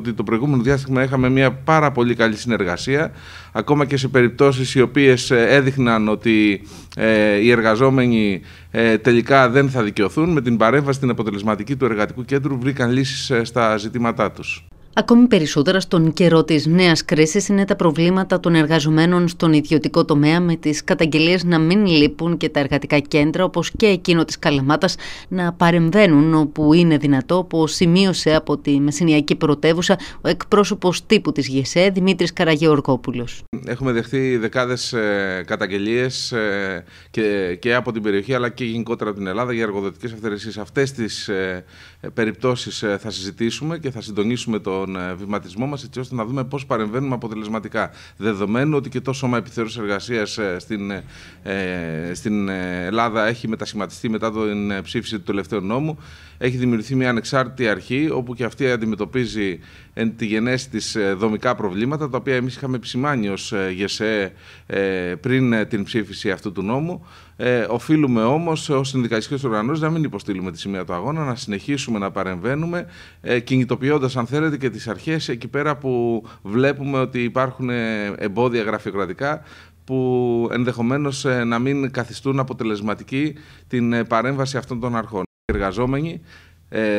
ότι το προηγούμενο διάστημα είχαμε μια πάρα πολύ καλή συνεργασία, ακόμα και σε περιπτώσεις οι οποίες ε, έδειχναν ότι ε, οι εργαζόμενοι ε, τελικά δεν θα δικαιωθούν, με την παρέμβαση στην αποτελεσματική του εργατικού κέντρου βρήκαν λύσεις στα ζητήματά τους. Ακόμη περισσότερα στον καιρό της νέας κρίσης είναι τα προβλήματα των εργαζομένων στον ιδιωτικό τομέα, με τις καταγγελίες να μην λείπουν και τα εργατικά κέντρα, όπως και εκείνο της Καλαμάτας, να παρεμβαίνουν όπου είναι δυνατό, όπως σημείωσε από τη μεσυνιακή Πρωτεύουσα ο εκπρόσωπος τύπου της ΓΕΣΕ, Δημήτρης Καραγεωργόπουλος. Έχουμε δεχθεί δεκάδες καταγγελίες ε, και, και από την περιοχή, αλλά και γενικότερα από την Ελλάδα για εργοδοτικές αυθαιρεσίες. Αυτές τις ε, ε, περιπτώσεις θα συζητήσουμε και θα συντονίσουμε το τον ε, βηματισμό μας, έτσι ώστε να δούμε πώς παρεμβαίνουμε αποτελεσματικά. Δεδομένου ότι και το Σώμα Επιθεώρησης Εργασίας ε, στην, ε, στην Ελλάδα έχει μετασχηματιστεί μετά την ψήφιση του τελευταίου νόμου, έχει δημιουργηθεί μια ανεξάρτητη αρχή, όπου και αυτή αντιμετωπίζει εν τη γενέση της δομικά προβλήματα, τα οποία εμείς είχαμε επισημάνει ως ΓΕΣΕ πριν την ψήφιση αυτού του νόμου. Ε, οφείλουμε όμως ως συνδικαλιστικές οργανώσεις να μην υποστείλουμε τη σημεία του αγώνα, να συνεχίσουμε να παρεμβαίνουμε, ε, κινητοποιώντας, αν θέλετε, και και τις αρχές εκεί πέρα που βλέπουμε ότι υπάρχουν ε, εμπόδια γραφειοκρατικά που ενδεχομένως ε, να μην καθιστούν αποτελεσματική την ε, παρέμβαση αυτών των αρχών. Οι εργαζόμενοι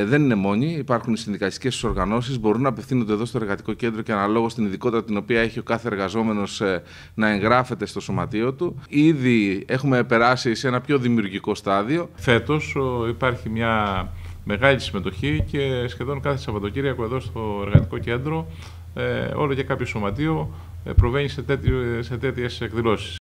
δεν είναι μόνοι, υπάρχουν οι συνδικαλιστικές τους οργανώσεις, μπορούν να απευθύνονται εδώ στο εργατικό κέντρο και αναλόγως την ειδικότητα την οποία έχει ο κάθε εργαζόμενος να εγγράφεται στο σωματείο του. Ήδη έχουμε περάσει σε ένα πιο δημιουργικό στάδιο. Φέτος υπάρχει μια μεγάλη συμμετοχή και σχεδόν κάθε Σαββατοκύριακο εδώ στο εργατικό κέντρο ε, όλο και κάποιο σωματείο ε, προβαίνει σε, τέτοιες εκδηλώσεις.